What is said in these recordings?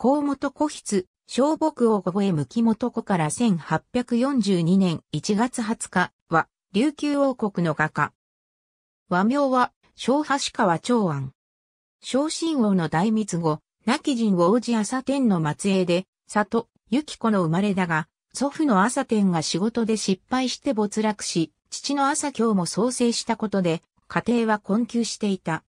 甲本古筆、小木を覚え向き元子から1842年1月20日は、琉球王国の画家。和名は、小橋川長安。小新王の大密後、亡き人王子朝天の末裔で、里、ゆき子の生まれだが、祖父の朝天が仕事で失敗して没落し、父の朝京も創生したことで、家庭は困窮していた。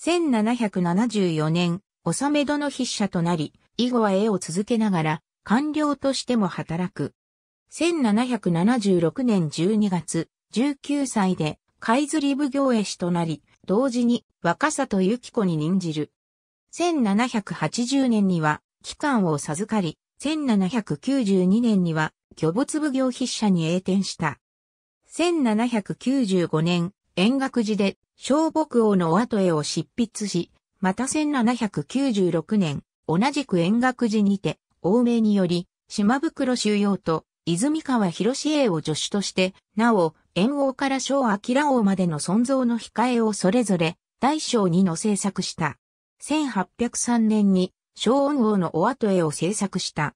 1774年、納め戸の筆者となり、以後は絵を続けながら、官僚としても働く。1776年12月、19歳で、海釣り奉行絵師となり、同時に若里由紀子に任じる。1780年には、機関を授かり、1792年には、巨物奉行筆者に栄転した。1795年、円楽寺で、小木王の後絵を執筆し、また1796年、同じく円楽寺にて、欧名により、島袋収容と、泉川広栄を助手として、なお、円王から小明王までの存像の控えをそれぞれ、大小二の制作した。1803年に、小恩王のお後絵を制作した。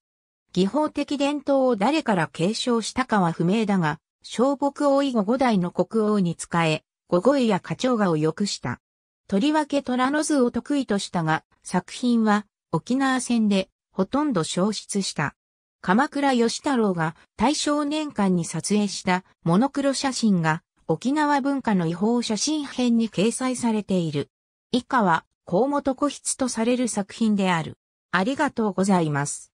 技法的伝統を誰から継承したかは不明だが、小牧王以後五代の国王に仕え、五五位や課長画を良くした。とりわけ虎の図を得意としたが、作品は沖縄戦でほとんど消失した。鎌倉義太郎が大正年間に撮影したモノクロ写真が沖縄文化の違法写真編に掲載されている。以下は、河本古筆とされる作品である。ありがとうございます。